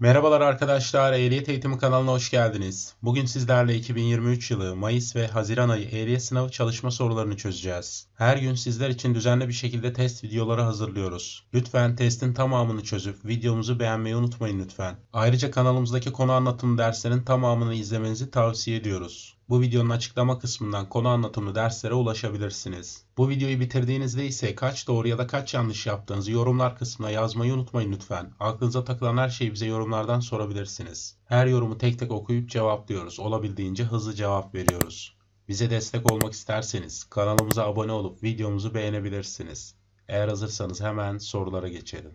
Merhabalar arkadaşlar, Ehliyet Eğitimi kanalına hoş geldiniz. Bugün sizlerle 2023 yılı Mayıs ve Haziran ayı ehliyet sınavı çalışma sorularını çözeceğiz. Her gün sizler için düzenli bir şekilde test videoları hazırlıyoruz. Lütfen testin tamamını çözüp videomuzu beğenmeyi unutmayın lütfen. Ayrıca kanalımızdaki konu anlatım derslerinin tamamını izlemenizi tavsiye ediyoruz. Bu videonun açıklama kısmından konu anlatımlı derslere ulaşabilirsiniz. Bu videoyu bitirdiğinizde ise kaç doğru ya da kaç yanlış yaptığınızı yorumlar kısmına yazmayı unutmayın lütfen. Aklınıza takılan her şeyi bize yorumlardan sorabilirsiniz. Her yorumu tek tek okuyup cevaplıyoruz. Olabildiğince hızlı cevap veriyoruz. Bize destek olmak isterseniz kanalımıza abone olup videomuzu beğenebilirsiniz. Eğer hazırsanız hemen sorulara geçelim.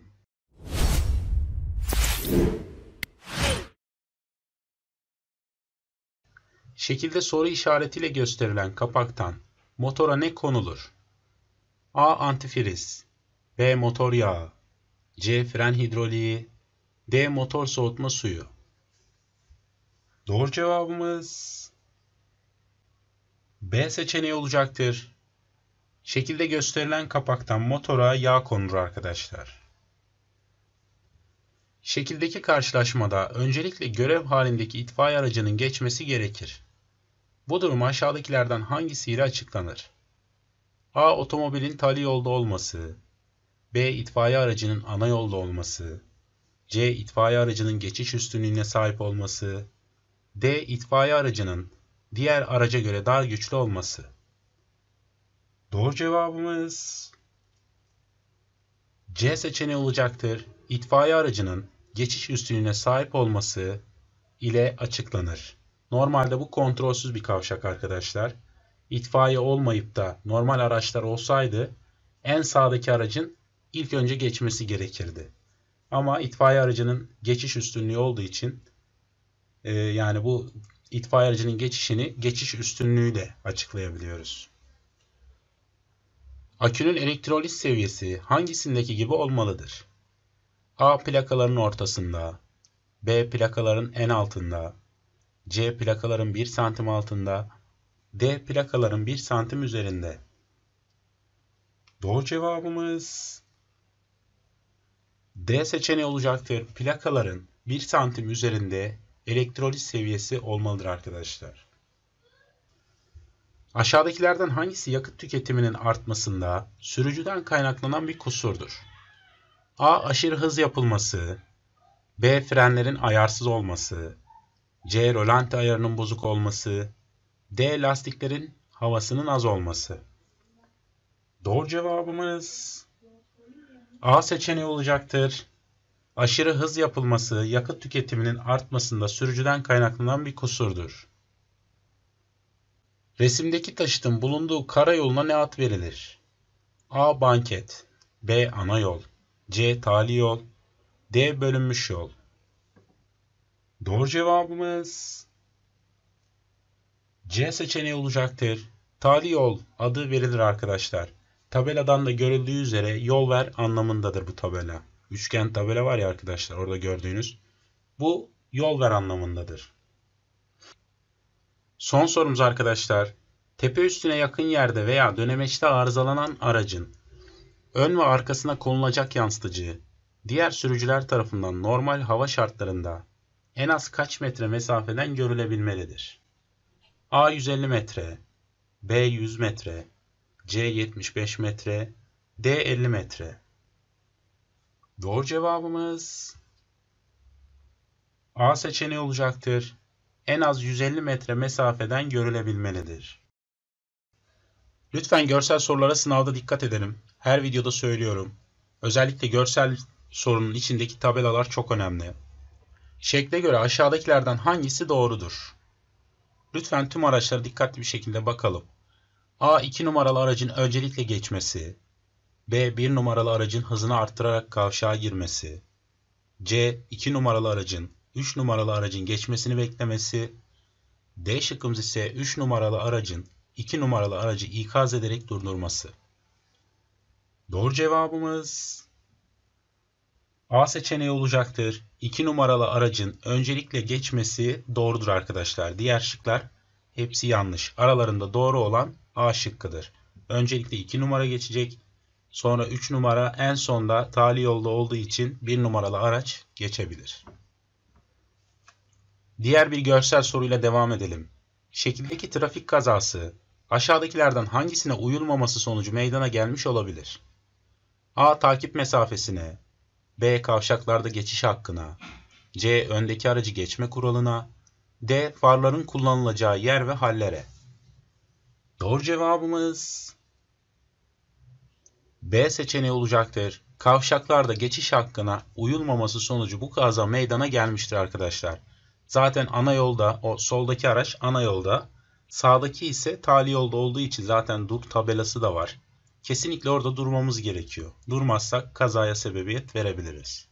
Şekilde soru işaretiyle gösterilen kapaktan motora ne konulur? A. Antifriz B. Motor yağı C. Fren hidroliği D. Motor soğutma suyu Doğru cevabımız B seçeneği olacaktır. Şekilde gösterilen kapaktan motora yağ konur arkadaşlar. Şekildeki karşılaşmada öncelikle görev halindeki itfaiye aracının geçmesi gerekir. Bu durum aşağıdakilerden hangisiyle açıklanır? A. Otomobilin tali yolda olması. B. itfaiye aracının ana yolda olması. C. itfaiye aracının geçiş üstünlüğüne sahip olması. D. itfaiye aracının diğer araca göre daha güçlü olması. Doğru cevabımız C seçeneği olacaktır. İtfaiye aracının geçiş üstünlüğüne sahip olması ile açıklanır. Normalde bu kontrolsüz bir kavşak arkadaşlar. İtfaiye olmayıp da normal araçlar olsaydı en sağdaki aracın ilk önce geçmesi gerekirdi. Ama itfaiye aracının geçiş üstünlüğü olduğu için e, yani bu itfaiye aracının geçişini geçiş üstünlüğüyle açıklayabiliyoruz. Akünün elektrolit seviyesi hangisindeki gibi olmalıdır? A plakaların ortasında, B plakaların en altında, C plakaların 1 santim altında, D plakaların 1 santim üzerinde. Doğru cevabımız D seçeneği olacaktır. Plakaların 1 santim üzerinde elektrolit seviyesi olmalıdır arkadaşlar. Aşağıdakilerden hangisi yakıt tüketiminin artmasında sürücüden kaynaklanan bir kusurdur? A. Aşırı hız yapılması B. Frenlerin ayarsız olması C. Rolanti ayarının bozuk olması. D. Lastiklerin havasının az olması. Doğru cevabımız A seçeneği olacaktır. Aşırı hız yapılması yakıt tüketiminin artmasında sürücüden kaynaklanan bir kusurdur. Resimdeki taşıtın bulunduğu karayoluna ne ad verilir? A. Banket B. Ana yol C. Tali yol D. Bölünmüş yol Doğru cevabımız C seçeneği olacaktır. Tali yol adı verilir arkadaşlar. Tabeladan da görüldüğü üzere yol ver anlamındadır bu tabela. Üçgen tabela var ya arkadaşlar orada gördüğünüz. Bu yol ver anlamındadır. Son sorumuz arkadaşlar. Tepe üstüne yakın yerde veya dönemeçte arızalanan aracın ön ve arkasına konulacak yansıtıcı diğer sürücüler tarafından normal hava şartlarında en az kaç metre mesafeden görülebilmelidir? A 150 metre, B 100 metre, C 75 metre, D 50 metre. Doğru cevabımız A seçeneği olacaktır. En az 150 metre mesafeden görülebilmelidir. Lütfen görsel sorulara sınavda dikkat edelim. Her videoda söylüyorum. Özellikle görsel sorunun içindeki tabelalar çok önemli. Şekle göre aşağıdakilerden hangisi doğrudur? Lütfen tüm araçlara dikkatli bir şekilde bakalım. A 2 numaralı aracın öncelikle geçmesi, B 1 numaralı aracın hızını arttırarak kavşağa girmesi, C 2 numaralı aracın 3 numaralı aracın geçmesini beklemesi, D şıkkımız ise 3 numaralı aracın 2 numaralı aracı ikaz ederek durdurması. Doğru cevabımız A seçeneği olacaktır. 2 numaralı aracın öncelikle geçmesi doğrudur arkadaşlar. Diğer şıklar hepsi yanlış. Aralarında doğru olan A şıkkıdır. Öncelikle 2 numara geçecek. Sonra 3 numara en sonda tali yolda olduğu için 1 numaralı araç geçebilir. Diğer bir görsel soruyla devam edelim. Şekildeki trafik kazası aşağıdakilerden hangisine uyulmaması sonucu meydana gelmiş olabilir? A. Takip mesafesine B. Kavşaklarda geçiş hakkına. C. Öndeki aracı geçme kuralına. D. Farların kullanılacağı yer ve hallere. Doğru cevabımız B seçeneği olacaktır. Kavşaklarda geçiş hakkına uyulmaması sonucu bu kaza meydana gelmiştir arkadaşlar. Zaten ana yolda o soldaki araç ana yolda. Sağdaki ise tali yolda olduğu için zaten dur tabelası da var kesinlikle orada durmamız gerekiyor. Durmazsak kazaya sebebiyet verebiliriz.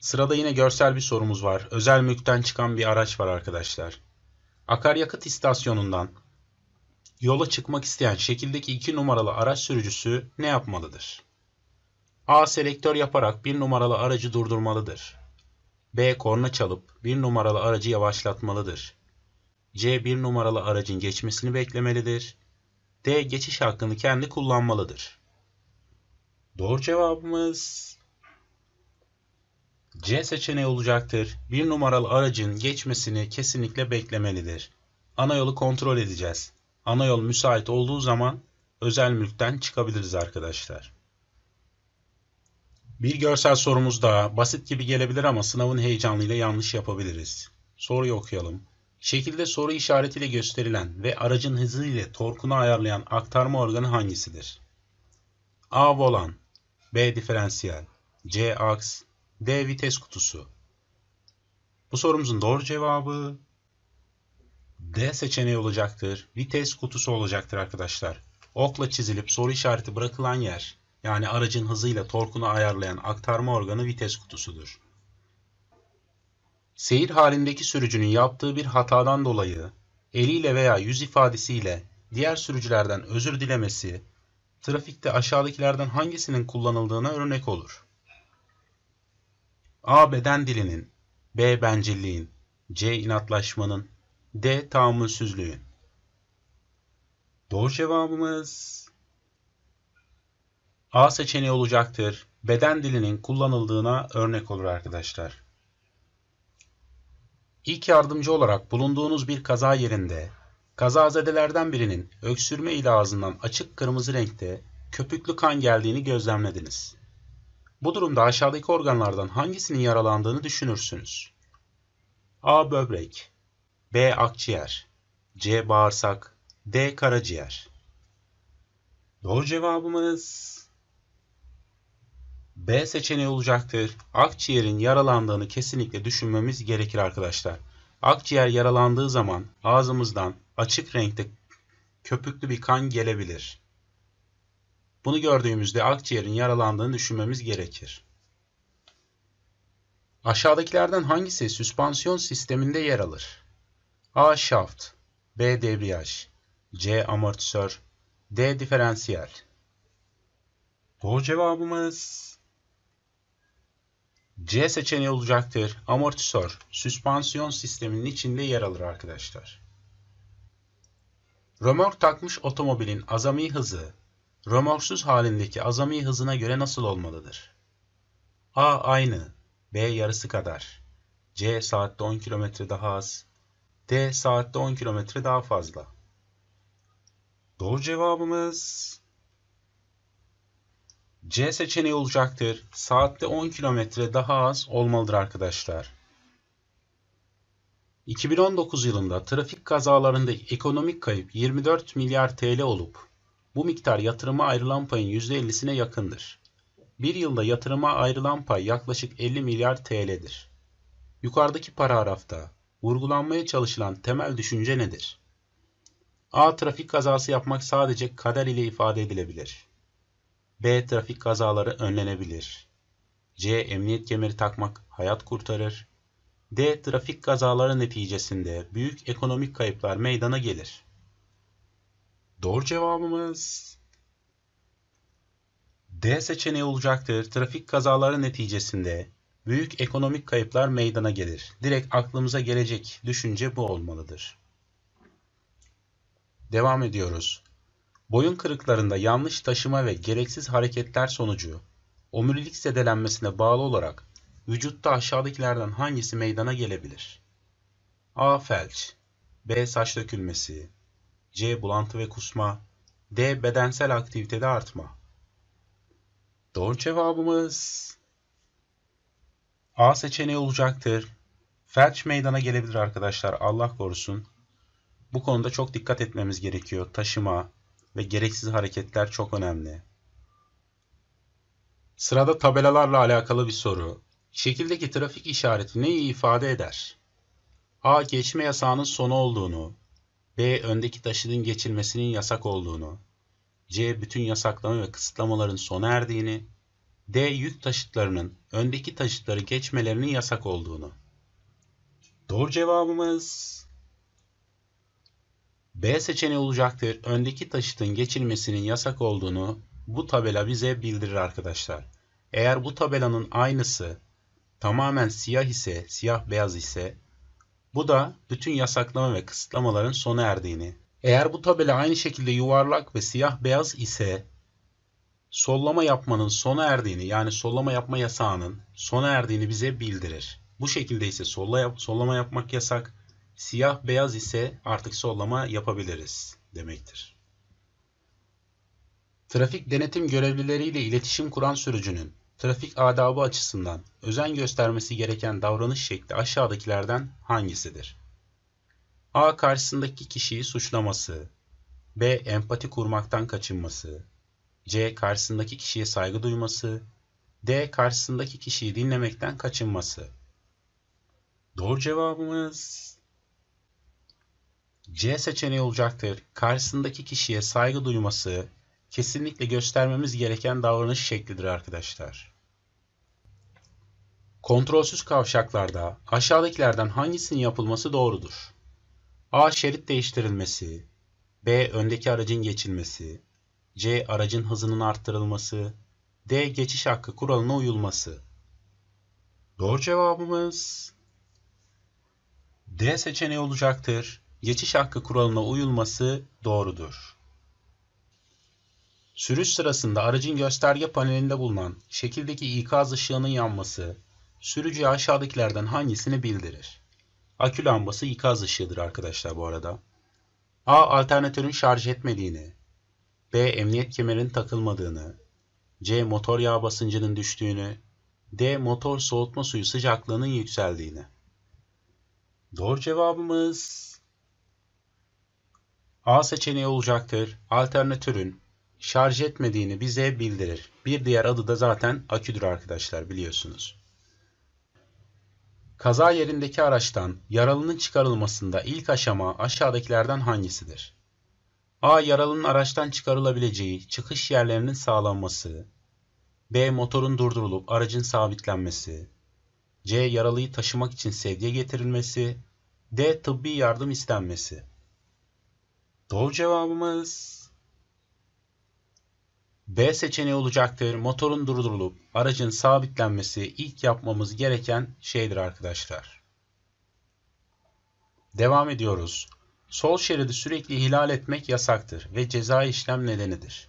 Sırada yine görsel bir sorumuz var. Özel mülkten çıkan bir araç var arkadaşlar. Akaryakıt istasyonundan yola çıkmak isteyen şekildeki 2 numaralı araç sürücüsü ne yapmalıdır? A. Selektör yaparak 1 numaralı aracı durdurmalıdır. B. Korna çalıp 1 numaralı aracı yavaşlatmalıdır. C. 1 numaralı aracın geçmesini beklemelidir. D. Geçiş hakkını kendi kullanmalıdır. Doğru cevabımız C seçeneği olacaktır. Bir numaralı aracın geçmesini kesinlikle beklemelidir. Ana yolu kontrol edeceğiz. Ana yol müsait olduğu zaman özel mülkten çıkabiliriz arkadaşlar. Bir görsel sorumuz daha. Basit gibi gelebilir ama sınavın heyecanıyla yanlış yapabiliriz. Soruyu okuyalım. Şekilde soru işaretiyle gösterilen ve aracın hızıyla torkunu ayarlayan aktarma organı hangisidir? A. Volan B. Diferansiyel C. Aks D. Vites kutusu Bu sorumuzun doğru cevabı D seçeneği olacaktır. Vites kutusu olacaktır arkadaşlar. Okla çizilip soru işareti bırakılan yer yani aracın hızıyla torkunu ayarlayan aktarma organı vites kutusudur. Seyir halindeki sürücünün yaptığı bir hatadan dolayı eliyle veya yüz ifadesiyle diğer sürücülerden özür dilemesi trafikte aşağıdakilerden hangisinin kullanıldığına örnek olur. A. Beden dilinin B. Bencilliğin C. inatlaşmanın D. Tahammülsüzlüğün Doğru cevabımız A seçeneği olacaktır. Beden dilinin kullanıldığına örnek olur arkadaşlar. İlk yardımcı olarak bulunduğunuz bir kaza yerinde kazazedelerden birinin öksürme ile ağzından açık kırmızı renkte köpüklü kan geldiğini gözlemlediniz. Bu durumda aşağıdaki organlardan hangisinin yaralandığını düşünürsünüz. A. Böbrek B. Akciğer C. Bağırsak D. Karaciğer Doğru cevabımız B seçeneği olacaktır. Akciğerin yaralandığını kesinlikle düşünmemiz gerekir arkadaşlar. Akciğer yaralandığı zaman ağzımızdan açık renkte köpüklü bir kan gelebilir. Bunu gördüğümüzde akciğerin yaralandığını düşünmemiz gerekir. Aşağıdakilerden hangisi süspansiyon sisteminde yer alır? A. Şaft B. Debriyaj C. Amortisör D. Diferansiyel Doğru cevabımız C seçeneği olacaktır. Amortisör süspansiyon sisteminin içinde yer alır arkadaşlar. Römork takmış otomobilin azami hızı römorksuz halindeki azami hızına göre nasıl olmalıdır? A aynı, B yarısı kadar, C saatte 10 km daha az, D saatte 10 km daha fazla. Doğru cevabımız C seçeneği olacaktır. Saatte 10 kilometre daha az olmalıdır arkadaşlar. 2019 yılında trafik kazalarında ekonomik kayıp 24 milyar TL olup bu miktar yatırıma ayrılan payın %50'sine yakındır. Bir yılda yatırıma ayrılan pay yaklaşık 50 milyar TL'dir. Yukarıdaki paragrafta vurgulanmaya çalışılan temel düşünce nedir? A. Trafik kazası yapmak sadece kader ile ifade edilebilir. B. Trafik kazaları önlenebilir. C. Emniyet kemeri takmak hayat kurtarır. D. Trafik kazaları neticesinde büyük ekonomik kayıplar meydana gelir. Doğru cevabımız D seçeneği olacaktır. Trafik kazaları neticesinde büyük ekonomik kayıplar meydana gelir. Direkt aklımıza gelecek düşünce bu olmalıdır. Devam ediyoruz. Boyun kırıklarında yanlış taşıma ve gereksiz hareketler sonucu omurilik zedelenmesine bağlı olarak vücutta aşağıdakilerden hangisi meydana gelebilir? A. Felç B. Saç dökülmesi C. Bulantı ve kusma D. Bedensel aktivitede artma Doğru cevabımız A seçeneği olacaktır. Felç meydana gelebilir arkadaşlar Allah korusun. Bu konuda çok dikkat etmemiz gerekiyor. Taşıma, ve gereksiz hareketler çok önemli. Sırada tabelalarla alakalı bir soru. Şekildeki trafik işareti neyi ifade eder? A. Geçme yasağının sonu olduğunu. B. Öndeki taşıdın geçilmesinin yasak olduğunu. C. Bütün yasaklama ve kısıtlamaların sona erdiğini. D. Yük taşıtlarının öndeki taşıtları geçmelerinin yasak olduğunu. Doğru cevabımız B seçeneği olacaktır. Öndeki taşıtın geçilmesinin yasak olduğunu bu tabela bize bildirir arkadaşlar. Eğer bu tabelanın aynısı tamamen siyah ise, siyah beyaz ise bu da bütün yasaklama ve kısıtlamaların sona erdiğini. Eğer bu tabela aynı şekilde yuvarlak ve siyah beyaz ise sollama yapmanın sona erdiğini yani sollama yapma yasağının sona erdiğini bize bildirir. Bu şekilde ise solla yap, sollama yapmak yasak, Siyah beyaz ise artık sollama yapabiliriz demektir. Trafik denetim görevlileriyle iletişim kuran sürücünün trafik adabı açısından özen göstermesi gereken davranış şekli aşağıdakilerden hangisidir? A. Karşısındaki kişiyi suçlaması. B. Empati kurmaktan kaçınması. C. Karşısındaki kişiye saygı duyması. D. Karşısındaki kişiyi dinlemekten kaçınması. Doğru cevabımız C seçeneği olacaktır. Karşısındaki kişiye saygı duyması kesinlikle göstermemiz gereken davranış şeklidir arkadaşlar. Kontrolsüz kavşaklarda aşağıdakilerden hangisinin yapılması doğrudur? A. Şerit değiştirilmesi B. Öndeki aracın geçilmesi C. Aracın hızının arttırılması D. Geçiş hakkı kuralına uyulması Doğru cevabımız D seçeneği olacaktır geçiş hakkı kuralına uyulması doğrudur. Sürüş sırasında aracın gösterge panelinde bulunan şekildeki ikaz ışığının yanması sürücüye aşağıdakilerden hangisini bildirir? Akü lambası ikaz ışığıdır arkadaşlar bu arada. A. Alternatörün şarj etmediğini, B. Emniyet kemerinin takılmadığını, C. Motor yağ basıncının düştüğünü, D. Motor soğutma suyu sıcaklığının yükseldiğini. Doğru cevabımız A seçeneği olacaktır. Alternatörün şarj etmediğini bize bildirir. Bir diğer adı da zaten aküdür arkadaşlar biliyorsunuz. Kaza yerindeki araçtan yaralının çıkarılmasında ilk aşama aşağıdakilerden hangisidir? A. Yaralının araçtan çıkarılabileceği çıkış yerlerinin sağlanması. B. Motorun durdurulup aracın sabitlenmesi. C. Yaralıyı taşımak için sedye getirilmesi. D. Tıbbi yardım istenmesi. Doğru cevabımız B seçeneği olacaktır. Motorun durdurulup aracın sabitlenmesi ilk yapmamız gereken şeydir arkadaşlar. Devam ediyoruz. Sol şeridi sürekli ihlal etmek yasaktır ve ceza işlem nedenidir.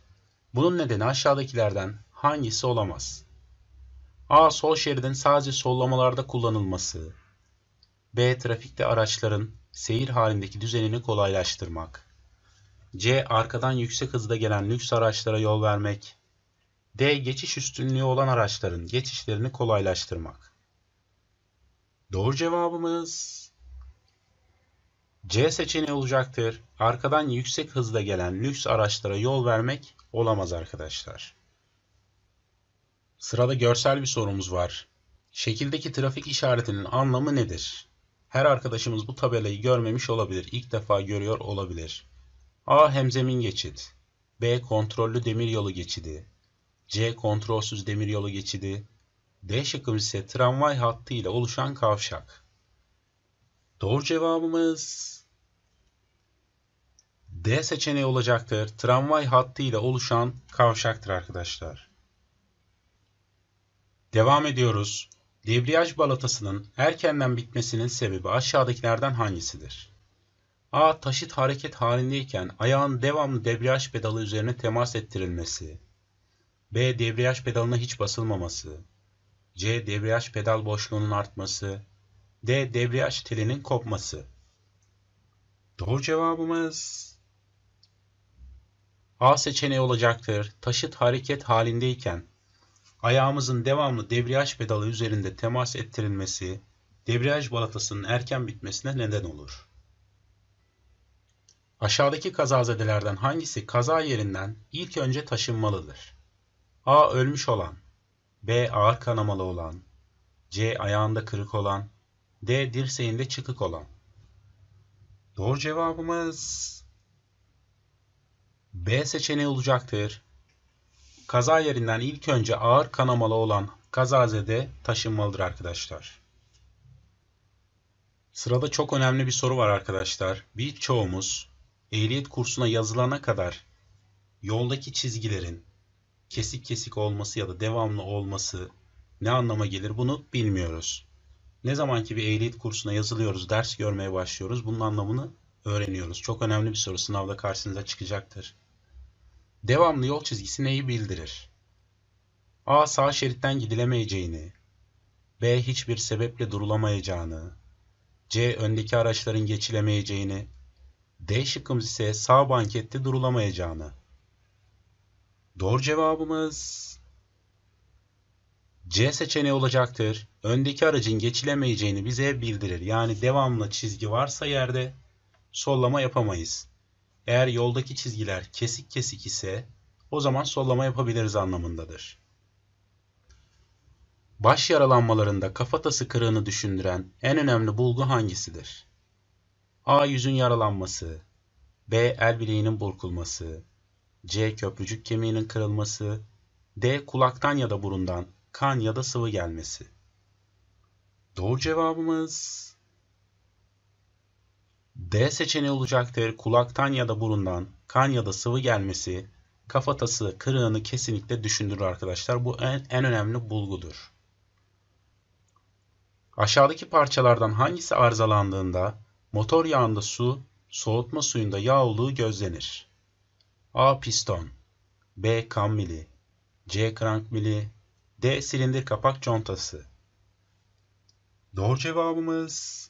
Bunun nedeni aşağıdakilerden hangisi olamaz? A. Sol şeridin sadece sollamalarda kullanılması. B. Trafikte araçların seyir halindeki düzenini kolaylaştırmak. C. Arkadan yüksek hızda gelen lüks araçlara yol vermek. D. Geçiş üstünlüğü olan araçların geçişlerini kolaylaştırmak. Doğru cevabımız C seçeneği olacaktır. Arkadan yüksek hızda gelen lüks araçlara yol vermek olamaz arkadaşlar. Sırada görsel bir sorumuz var. Şekildeki trafik işaretinin anlamı nedir? Her arkadaşımız bu tabelayı görmemiş olabilir, ilk defa görüyor olabilir. A. Hemzemin geçit. B. Kontrollü demiryolu geçidi. C. Kontrolsüz demiryolu geçidi. D şıkkım ise tramvay hattı ile oluşan kavşak. Doğru cevabımız D seçeneği olacaktır. Tramvay hattı ile oluşan kavşaktır arkadaşlar. Devam ediyoruz. Debriyaj balatasının erkenden bitmesinin sebebi aşağıdakilerden hangisidir? A taşıt hareket halindeyken ayağın devamlı debriyaj pedalı üzerine temas ettirilmesi. B debriyaj pedalına hiç basılmaması. C debriyaj pedal boşluğunun artması. D debriyaj telinin kopması. Doğru cevabımız A seçeneği olacaktır. Taşıt hareket halindeyken ayağımızın devamlı debriyaj pedalı üzerinde temas ettirilmesi debriyaj balatasının erken bitmesine neden olur. Aşağıdaki kazazedelerden hangisi kaza yerinden ilk önce taşınmalıdır? A. Ölmüş olan B. Ağır kanamalı olan C. Ayağında kırık olan D. Dirseğinde çıkık olan Doğru cevabımız B seçeneği olacaktır. Kaza yerinden ilk önce ağır kanamalı olan kazazede taşınmalıdır arkadaşlar. Sırada çok önemli bir soru var arkadaşlar. Birçoğumuz ehliyet kursuna yazılana kadar yoldaki çizgilerin kesik kesik olması ya da devamlı olması ne anlama gelir bunu bilmiyoruz. Ne zaman ki bir ehliyet kursuna yazılıyoruz, ders görmeye başlıyoruz bunun anlamını öğreniyoruz. Çok önemli bir soru sınavda karşınıza çıkacaktır. Devamlı yol çizgisi neyi bildirir? A. Sağ şeritten gidilemeyeceğini, B. Hiçbir sebeple durulamayacağını, C. Öndeki araçların geçilemeyeceğini, D şıkkımız ise sağ bankette durulamayacağını. Doğru cevabımız C seçeneği olacaktır. Öndeki aracın geçilemeyeceğini bize bildirir. Yani devamlı çizgi varsa yerde sollama yapamayız. Eğer yoldaki çizgiler kesik kesik ise o zaman sollama yapabiliriz anlamındadır. Baş yaralanmalarında kafatası kırığını düşündüren en önemli bulgu hangisidir? A. Yüzün yaralanması B. El bileğinin burkulması C. Köprücük kemiğinin kırılması D. Kulaktan ya da burundan kan ya da sıvı gelmesi. Doğru cevabımız D seçeneği olacaktır. Kulaktan ya da burundan kan ya da sıvı gelmesi kafatası kırığını kesinlikle düşündürür arkadaşlar. Bu en, en önemli bulgudur. Aşağıdaki parçalardan hangisi arızalandığında Motor yağında su, soğutma suyunda yağ olduğu gözlenir. A. Piston B. Kam mili C. Krank mili D. Silindir kapak contası Doğru cevabımız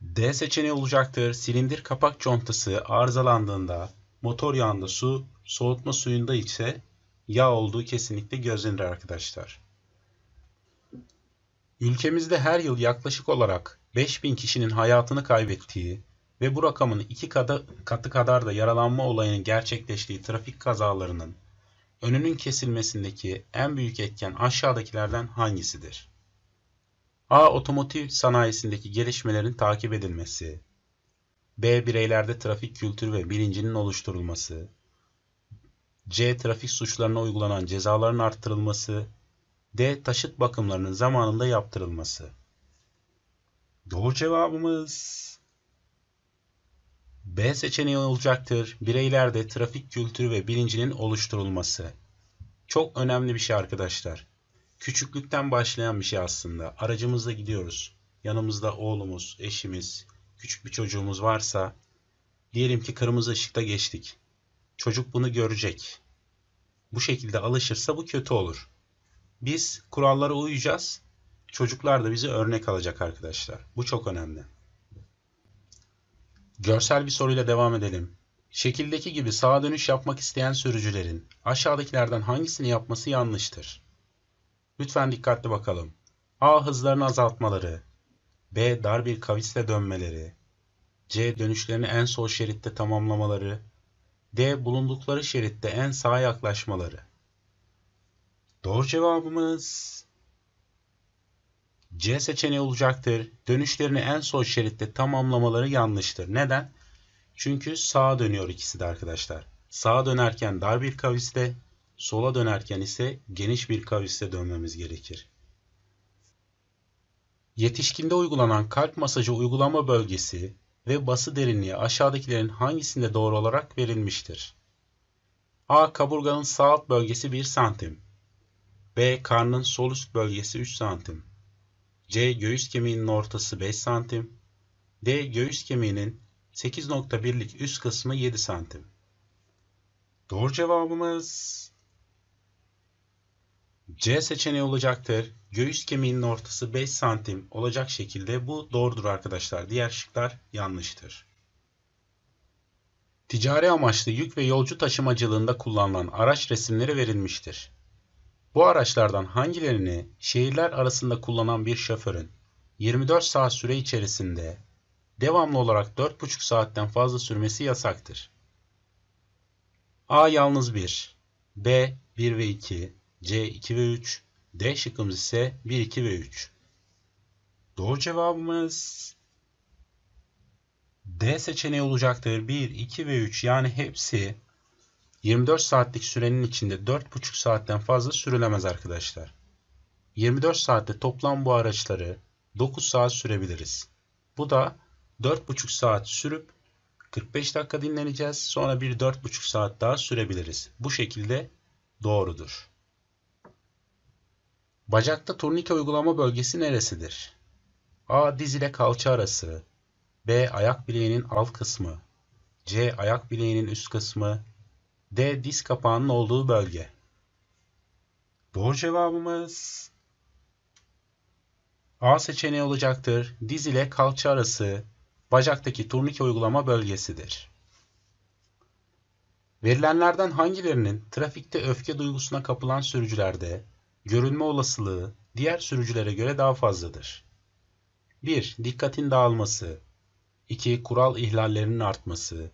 D seçeneği olacaktır. Silindir kapak contası arızalandığında motor yağında su, soğutma suyunda ise yağ olduğu kesinlikle gözlenir arkadaşlar. Ülkemizde her yıl yaklaşık olarak 5000 kişinin hayatını kaybettiği ve bu rakamın iki katı, katı kadar da yaralanma olayının gerçekleştiği trafik kazalarının önünün kesilmesindeki en büyük etken aşağıdakilerden hangisidir? A. Otomotiv sanayisindeki gelişmelerin takip edilmesi. B. Bireylerde trafik kültürü ve bilincinin oluşturulması. C. Trafik suçlarına uygulanan cezaların arttırılması. D. Taşıt bakımlarının zamanında yaptırılması. Doğru cevabımız B seçeneği olacaktır. Bireylerde trafik kültürü ve bilincinin oluşturulması. Çok önemli bir şey arkadaşlar. Küçüklükten başlayan bir şey aslında. Aracımızla gidiyoruz. Yanımızda oğlumuz, eşimiz, küçük bir çocuğumuz varsa diyelim ki kırmızı ışıkta geçtik. Çocuk bunu görecek. Bu şekilde alışırsa bu kötü olur. Biz kurallara uyacağız Çocuklar da bizi örnek alacak arkadaşlar. Bu çok önemli. Görsel bir soruyla devam edelim. Şekildeki gibi sağa dönüş yapmak isteyen sürücülerin aşağıdakilerden hangisini yapması yanlıştır? Lütfen dikkatli bakalım. A. Hızlarını azaltmaları. B. Dar bir kavisle dönmeleri. C. Dönüşlerini en sol şeritte tamamlamaları. D. Bulundukları şeritte en sağa yaklaşmaları. Doğru cevabımız C seçeneği olacaktır. Dönüşlerini en sol şeritte tamamlamaları yanlıştır. Neden? Çünkü sağa dönüyor ikisi de arkadaşlar. Sağa dönerken dar bir kaviste, sola dönerken ise geniş bir kaviste dönmemiz gerekir. Yetişkinde uygulanan kalp masajı uygulama bölgesi ve bası derinliği aşağıdakilerin hangisinde doğru olarak verilmiştir? A. Kaburganın sağ alt bölgesi 1 santim. B. Karnın sol üst bölgesi 3 santim. C. Göğüs kemiğinin ortası 5 santim. D. Göğüs kemiğinin 8.1'lik üst kısmı 7 santim. Doğru cevabımız C seçeneği olacaktır. Göğüs kemiğinin ortası 5 santim olacak şekilde bu doğrudur arkadaşlar. Diğer şıklar yanlıştır. Ticari amaçlı yük ve yolcu taşımacılığında kullanılan araç resimleri verilmiştir. Bu araçlardan hangilerini şehirler arasında kullanan bir şoförün 24 saat süre içerisinde devamlı olarak 4,5 saatten fazla sürmesi yasaktır? A yalnız 1, B 1 ve 2, C 2 ve 3, D şıkkımız ise 1, 2 ve 3. Doğru cevabımız D seçeneği olacaktır. 1, 2 ve 3 yani hepsi 24 saatlik sürenin içinde 4,5 saatten fazla sürülemez arkadaşlar. 24 saatte toplam bu araçları 9 saat sürebiliriz. Bu da 4,5 saat sürüp 45 dakika dinleneceğiz. Sonra bir 4,5 saat daha sürebiliriz. Bu şekilde doğrudur. Bacakta turnike uygulama bölgesi neresidir? A. Diz ile kalça arası. B. Ayak bileğinin alt kısmı. C. Ayak bileğinin üst kısmı. D. Diz kapağının olduğu bölge. Doğru cevabımız A seçeneği olacaktır. Diz ile kalça arası bacaktaki turnike uygulama bölgesidir. Verilenlerden hangilerinin trafikte öfke duygusuna kapılan sürücülerde görünme olasılığı diğer sürücülere göre daha fazladır? 1. Dikkatin dağılması 2. Kural ihlallerinin artması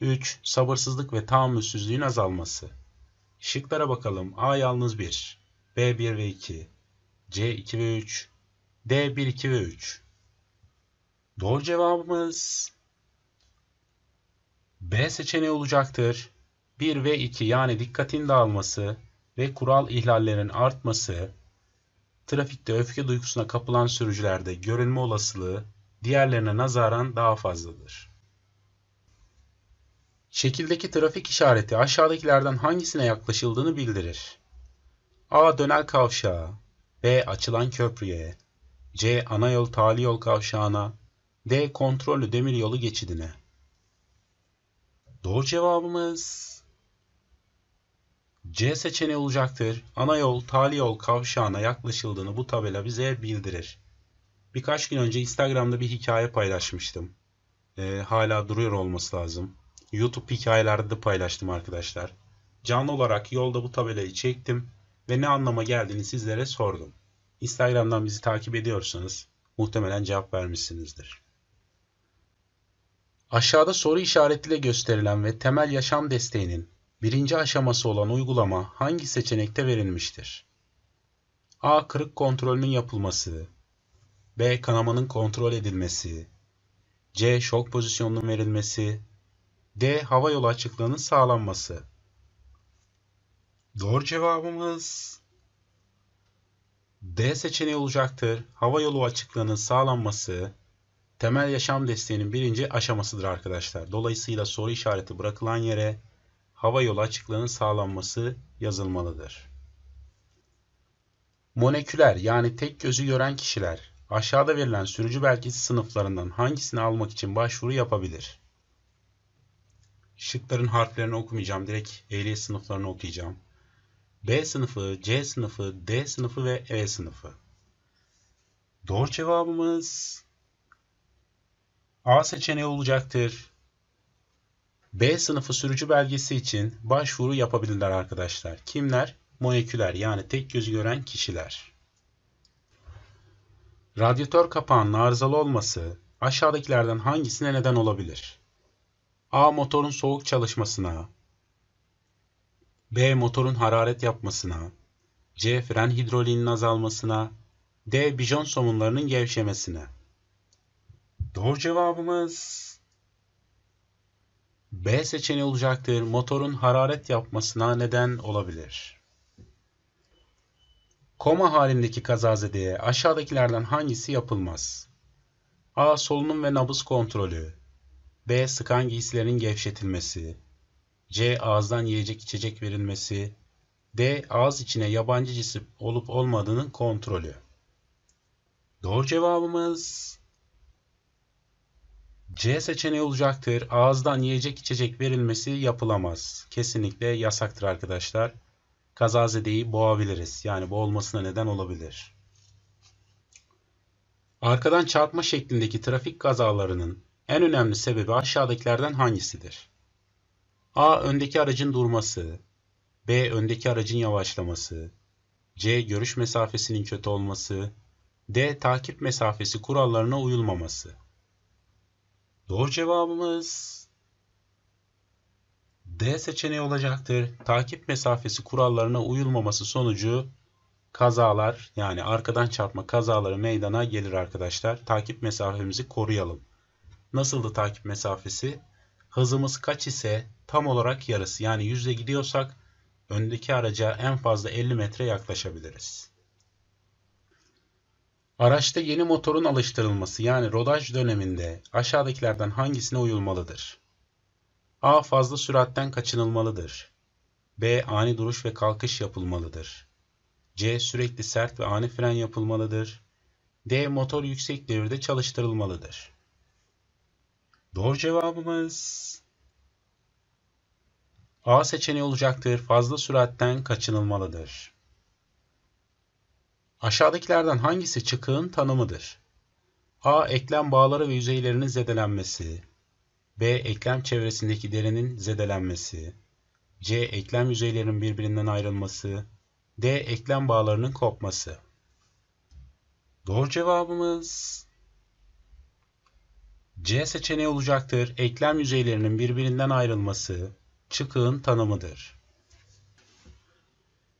3. Sabırsızlık ve tahammülsüzlüğün azalması. Şıklara bakalım. A yalnız 1, B 1 ve 2, C 2 ve 3, D 1, 2 ve 3. Doğru cevabımız B seçeneği olacaktır. 1 ve 2 yani dikkatin dağılması ve kural ihlallerinin artması, trafikte öfke duygusuna kapılan sürücülerde görünme olasılığı diğerlerine nazaran daha fazladır. Şekildeki trafik işareti aşağıdakilerden hangisine yaklaşıldığını bildirir. A. Dönel kavşağı B. Açılan köprüye C. Anayol tali yol kavşağına D. Kontrollü demiryolu geçidine Doğru cevabımız C seçeneği olacaktır. Anayol tali yol kavşağına yaklaşıldığını bu tabela bize bildirir. Birkaç gün önce Instagram'da bir hikaye paylaşmıştım. Ee, hala duruyor olması lazım. YouTube hikayelerde paylaştım arkadaşlar. Canlı olarak yolda bu tabelayı çektim ve ne anlama geldiğini sizlere sordum. Instagram'dan bizi takip ediyorsanız muhtemelen cevap vermişsinizdir. Aşağıda soru işaretiyle gösterilen ve temel yaşam desteğinin birinci aşaması olan uygulama hangi seçenekte verilmiştir? A. Kırık kontrolünün yapılması B. Kanamanın kontrol edilmesi C. Şok pozisyonunun verilmesi D. hava yolu açıklığının sağlanması. Doğru cevabımız D seçeneği olacaktır. Hava yolu açıklığının sağlanması temel yaşam desteğinin birinci aşamasıdır arkadaşlar. Dolayısıyla soru işareti bırakılan yere hava yolu açıklığının sağlanması yazılmalıdır. Moleküler yani tek gözü gören kişiler aşağıda verilen sürücü belgesi sınıflarından hangisini almak için başvuru yapabilir? şıkların harflerini okumayacağım. Direkt ehliyet sınıflarını okuyacağım. B sınıfı, C sınıfı, D sınıfı ve E sınıfı. Doğru cevabımız A seçeneği olacaktır. B sınıfı sürücü belgesi için başvuru yapabilirler arkadaşlar. Kimler? Moleküler yani tek gözü gören kişiler. Radyatör kapağının arızalı olması aşağıdakilerden hangisine neden olabilir? A. Motorun soğuk çalışmasına. B. Motorun hararet yapmasına. C. Fren hidroliğinin azalmasına. D. Bijon somunlarının gevşemesine. Doğru cevabımız B seçeneği olacaktır. Motorun hararet yapmasına neden olabilir. Koma halindeki kazazedeye aşağıdakilerden hangisi yapılmaz? A. Solunum ve nabız kontrolü. B. Sıkan giysilerin gevşetilmesi. C. Ağızdan yiyecek içecek verilmesi. D. Ağız içine yabancı cisim olup olmadığının kontrolü. Doğru cevabımız C seçeneği olacaktır. Ağızdan yiyecek içecek verilmesi yapılamaz. Kesinlikle yasaktır arkadaşlar. Kazazedeyi boğabiliriz. Yani boğulmasına neden olabilir. Arkadan çarpma şeklindeki trafik kazalarının en önemli sebebi aşağıdakilerden hangisidir? A. Öndeki aracın durması. B. Öndeki aracın yavaşlaması. C. Görüş mesafesinin kötü olması. D. Takip mesafesi kurallarına uyulmaması. Doğru cevabımız D seçeneği olacaktır. Takip mesafesi kurallarına uyulmaması sonucu kazalar yani arkadan çarpma kazaları meydana gelir arkadaşlar. Takip mesafemizi koruyalım. Nasıldı takip mesafesi? Hızımız kaç ise tam olarak yarısı yani yüzde gidiyorsak öndeki araca en fazla 50 metre yaklaşabiliriz. Araçta yeni motorun alıştırılması yani rodaj döneminde aşağıdakilerden hangisine uyulmalıdır? A. Fazla süratten kaçınılmalıdır. B. Ani duruş ve kalkış yapılmalıdır. C. Sürekli sert ve ani fren yapılmalıdır. D. Motor yüksek devirde çalıştırılmalıdır. Doğru cevabımız A seçeneği olacaktır. Fazla süratten kaçınılmalıdır. Aşağıdakilerden hangisi çıkığın tanımıdır? A. Eklem bağları ve yüzeylerinin zedelenmesi. B. Eklem çevresindeki derinin zedelenmesi. C. Eklem yüzeylerinin birbirinden ayrılması. D. Eklem bağlarının kopması. Doğru cevabımız C seçeneği olacaktır. Eklem yüzeylerinin birbirinden ayrılması çıkığın tanımıdır.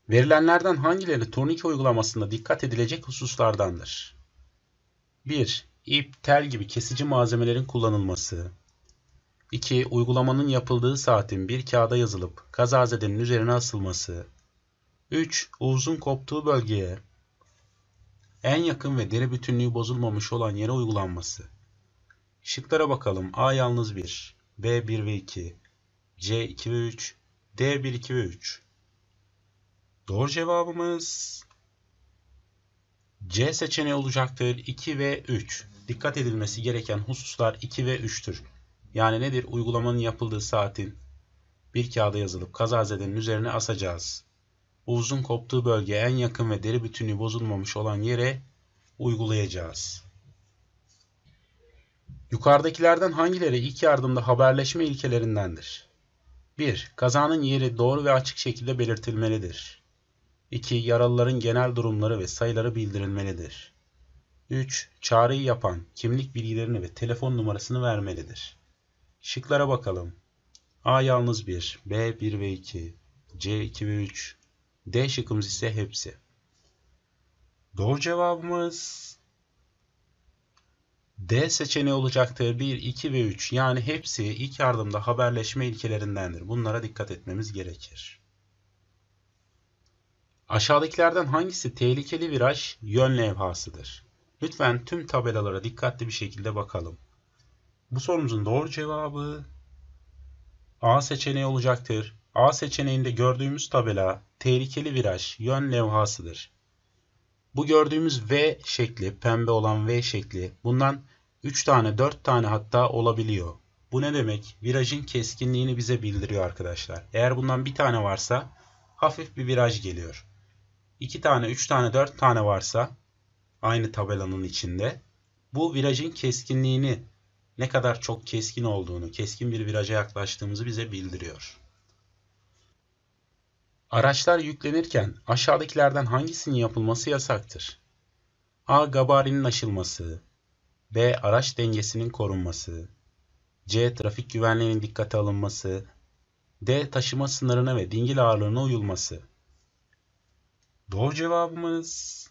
Verilenlerden hangileri turnike uygulamasında dikkat edilecek hususlardandır? 1. İp, tel gibi kesici malzemelerin kullanılması. 2. Uygulamanın yapıldığı saatin bir kağıda yazılıp kazazedenin üzerine asılması. 3. Uzun koptuğu bölgeye en yakın ve deri bütünlüğü bozulmamış olan yere uygulanması. Şıklara bakalım. A yalnız 1, B 1 ve 2, C 2 ve 3, D 1, 2 ve 3. Doğru cevabımız C seçeneği olacaktır. 2 ve 3. Dikkat edilmesi gereken hususlar 2 ve 3'tür. Yani nedir? Uygulamanın yapıldığı saatin bir kağıda yazılıp kazazedenin üzerine asacağız. Uzun koptuğu bölge en yakın ve deri bütünlüğü bozulmamış olan yere uygulayacağız. Yukarıdakilerden hangileri ilk yardımda haberleşme ilkelerindendir? 1. Kazanın yeri doğru ve açık şekilde belirtilmelidir. 2. Yaralıların genel durumları ve sayıları bildirilmelidir. 3. Çağrıyı yapan kimlik bilgilerini ve telefon numarasını vermelidir. Şıklara bakalım. A yalnız 1, B 1 ve 2, C 2 ve 3, D şıkkımız ise hepsi. Doğru cevabımız D seçeneği olacaktır. 1, 2 ve 3 yani hepsi ilk yardımda haberleşme ilkelerindendir. Bunlara dikkat etmemiz gerekir. Aşağıdakilerden hangisi tehlikeli viraj yön levhasıdır? Lütfen tüm tabelalara dikkatli bir şekilde bakalım. Bu sorumuzun doğru cevabı A seçeneği olacaktır. A seçeneğinde gördüğümüz tabela tehlikeli viraj yön levhasıdır. Bu gördüğümüz V şekli, pembe olan V şekli bundan 3 tane 4 tane hatta olabiliyor. Bu ne demek? Virajın keskinliğini bize bildiriyor arkadaşlar. Eğer bundan bir tane varsa hafif bir viraj geliyor. 2 tane, 3 tane, 4 tane varsa aynı tabelanın içinde bu virajın keskinliğini ne kadar çok keskin olduğunu, keskin bir viraja yaklaştığımızı bize bildiriyor. Araçlar yüklenirken aşağıdakilerden hangisinin yapılması yasaktır? A. Gabarinin aşılması B. Araç dengesinin korunması C. Trafik güvenliğinin dikkate alınması D. Taşıma sınırına ve dingil ağırlığına uyulması Doğru cevabımız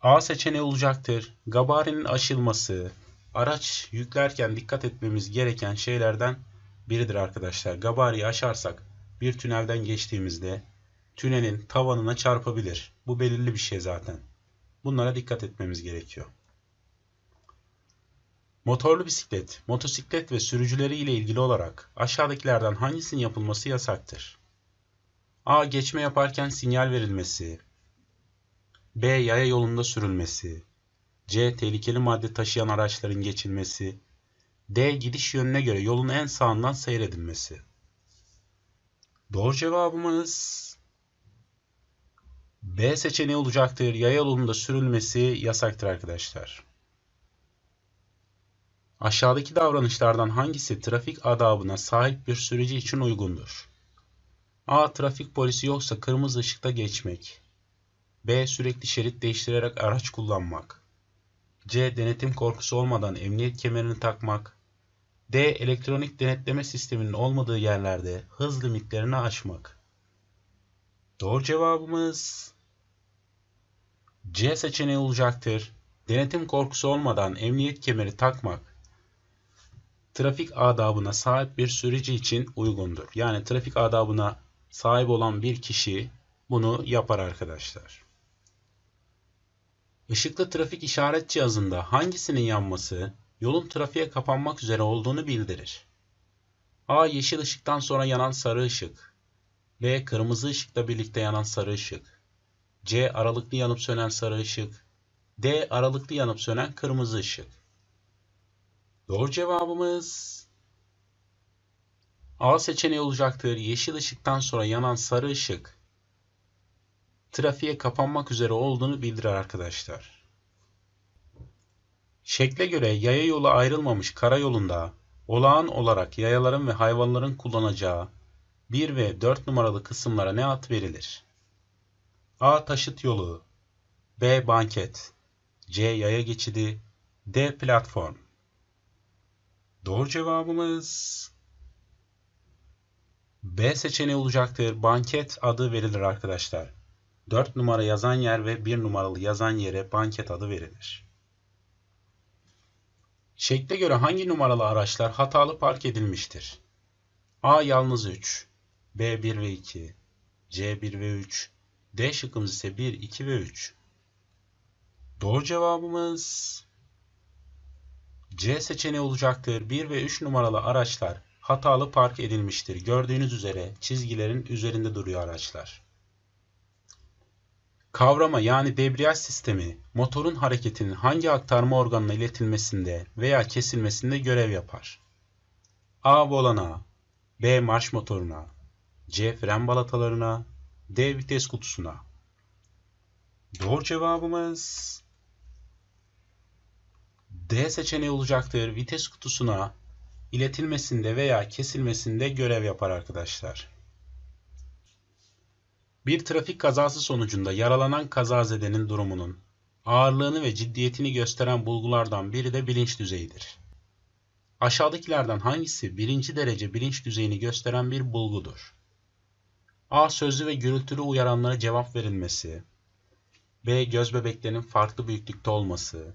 A seçeneği olacaktır. Gabarinin aşılması araç yüklerken dikkat etmemiz gereken şeylerden biridir arkadaşlar. Gabariyi aşarsak bir tünelden geçtiğimizde tünelin tavanına çarpabilir. Bu belirli bir şey zaten. Bunlara dikkat etmemiz gerekiyor. Motorlu bisiklet, motosiklet ve sürücüleri ile ilgili olarak aşağıdakilerden hangisinin yapılması yasaktır? A. Geçme yaparken sinyal verilmesi. B. Yaya yolunda sürülmesi. C. Tehlikeli madde taşıyan araçların geçilmesi. D. Gidiş yönüne göre yolun en sağından seyredilmesi. Doğru cevabımız B seçeneği olacaktır. Yaya yolunda sürülmesi yasaktır arkadaşlar. Aşağıdaki davranışlardan hangisi trafik adabına sahip bir sürücü için uygundur? A. Trafik polisi yoksa kırmızı ışıkta geçmek. B. Sürekli şerit değiştirerek araç kullanmak. C. Denetim korkusu olmadan emniyet kemerini takmak. D. Elektronik denetleme sisteminin olmadığı yerlerde hız limitlerini aşmak. Doğru cevabımız C seçeneği olacaktır. Denetim korkusu olmadan emniyet kemeri takmak trafik adabına sahip bir sürücü için uygundur. Yani trafik adabına sahip olan bir kişi bunu yapar arkadaşlar. Işıklı trafik işaret cihazında hangisinin yanması yolun trafiğe kapanmak üzere olduğunu bildirir. A. Yeşil ışıktan sonra yanan sarı ışık. B. Kırmızı ışıkla birlikte yanan sarı ışık. C. Aralıklı yanıp sönen sarı ışık. D. Aralıklı yanıp sönen kırmızı ışık. Doğru cevabımız A seçeneği olacaktır. Yeşil ışıktan sonra yanan sarı ışık trafiğe kapanmak üzere olduğunu bildirir arkadaşlar. Şekle göre yaya yolu ayrılmamış karayolunda olağan olarak yayaların ve hayvanların kullanacağı 1 ve 4 numaralı kısımlara ne ad verilir? A. Taşıt yolu B. Banket C. Yaya geçidi D. Platform Doğru cevabımız B seçeneği olacaktır. Banket adı verilir arkadaşlar. 4 numara yazan yer ve 1 numaralı yazan yere banket adı verilir. Şekle göre hangi numaralı araçlar hatalı park edilmiştir? A yalnız 3, B 1 ve 2, C 1 ve 3, D şıkkımız ise 1, 2 ve 3. Doğru cevabımız C seçeneği olacaktır. 1 ve 3 numaralı araçlar hatalı park edilmiştir. Gördüğünüz üzere çizgilerin üzerinde duruyor araçlar. Kavrama yani debriyaj sistemi motorun hareketinin hangi aktarma organına iletilmesinde veya kesilmesinde görev yapar. A. Volana B. Marş motoruna C. Fren balatalarına D vites kutusuna. Doğru cevabımız D seçeneği olacaktır. Vites kutusuna iletilmesinde veya kesilmesinde görev yapar arkadaşlar. Bir trafik kazası sonucunda yaralanan kazazedenin durumunun ağırlığını ve ciddiyetini gösteren bulgulardan biri de bilinç düzeyidir. Aşağıdakilerden hangisi birinci derece bilinç düzeyini gösteren bir bulgudur? A. Sözlü ve gürültülü uyaranlara cevap verilmesi. B. Göz bebeklerinin farklı büyüklükte olması.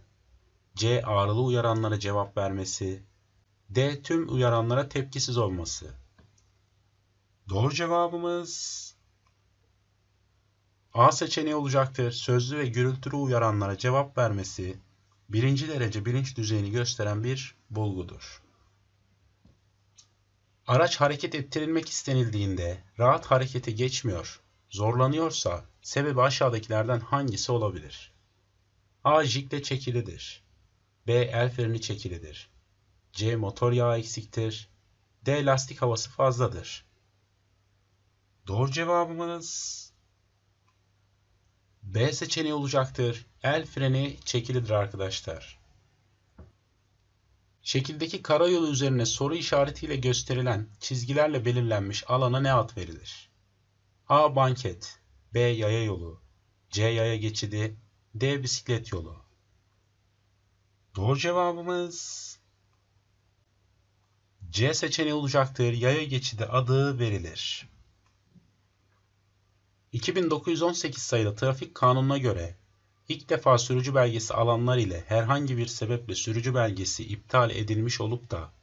C. Ağrılı uyaranlara cevap vermesi. D. Tüm uyaranlara tepkisiz olması. Doğru cevabımız A seçeneği olacaktır. Sözlü ve gürültülü uyaranlara cevap vermesi birinci derece bilinç düzeyini gösteren bir bulgudur. Araç hareket ettirilmek istenildiğinde rahat harekete geçmiyor, zorlanıyorsa sebebi aşağıdakilerden hangisi olabilir? A. Jikle çekilidir. B. El freni çekilidir. C. Motor yağı eksiktir. D. Lastik havası fazladır. Doğru cevabımız B seçeneği olacaktır. El freni çekilidir arkadaşlar. Şekildeki karayolu üzerine soru işaretiyle gösterilen çizgilerle belirlenmiş alana ne ad verilir? A. Banket B. Yaya yolu C. Yaya geçidi D. Bisiklet yolu Doğru cevabımız C seçeneği olacaktır. Yaya geçidi adı verilir. 2918 sayılı trafik kanununa göre İlk defa sürücü belgesi alanlar ile herhangi bir sebeple sürücü belgesi iptal edilmiş olup da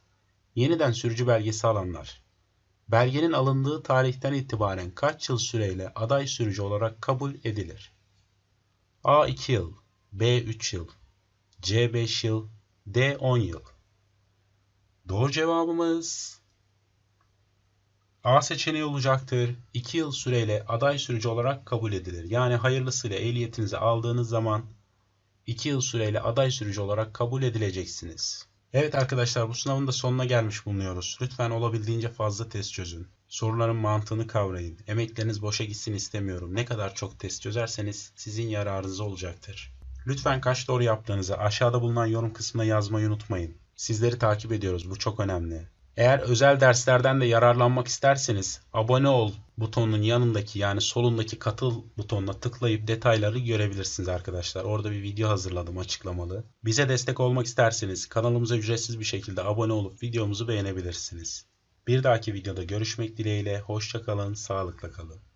yeniden sürücü belgesi alanlar belgenin alındığı tarihten itibaren kaç yıl süreyle aday sürücü olarak kabul edilir? A 2 yıl, B 3 yıl, C 5 yıl, D 10 yıl. Doğru cevabımız A seçeneği olacaktır. 2 yıl süreyle aday sürücü olarak kabul edilir. Yani hayırlısıyla ehliyetinizi aldığınız zaman 2 yıl süreyle aday sürücü olarak kabul edileceksiniz. Evet arkadaşlar bu sınavın da sonuna gelmiş bulunuyoruz. Lütfen olabildiğince fazla test çözün. Soruların mantığını kavrayın. Emekleriniz boşa gitsin istemiyorum. Ne kadar çok test çözerseniz sizin yararınıza olacaktır. Lütfen kaç doğru yaptığınızı aşağıda bulunan yorum kısmına yazmayı unutmayın. Sizleri takip ediyoruz. Bu çok önemli. Eğer özel derslerden de yararlanmak isterseniz abone ol butonunun yanındaki yani solundaki katıl butonuna tıklayıp detayları görebilirsiniz arkadaşlar. Orada bir video hazırladım açıklamalı. Bize destek olmak isterseniz kanalımıza ücretsiz bir şekilde abone olup videomuzu beğenebilirsiniz. Bir dahaki videoda görüşmek dileğiyle hoşçakalın, sağlıkla kalın.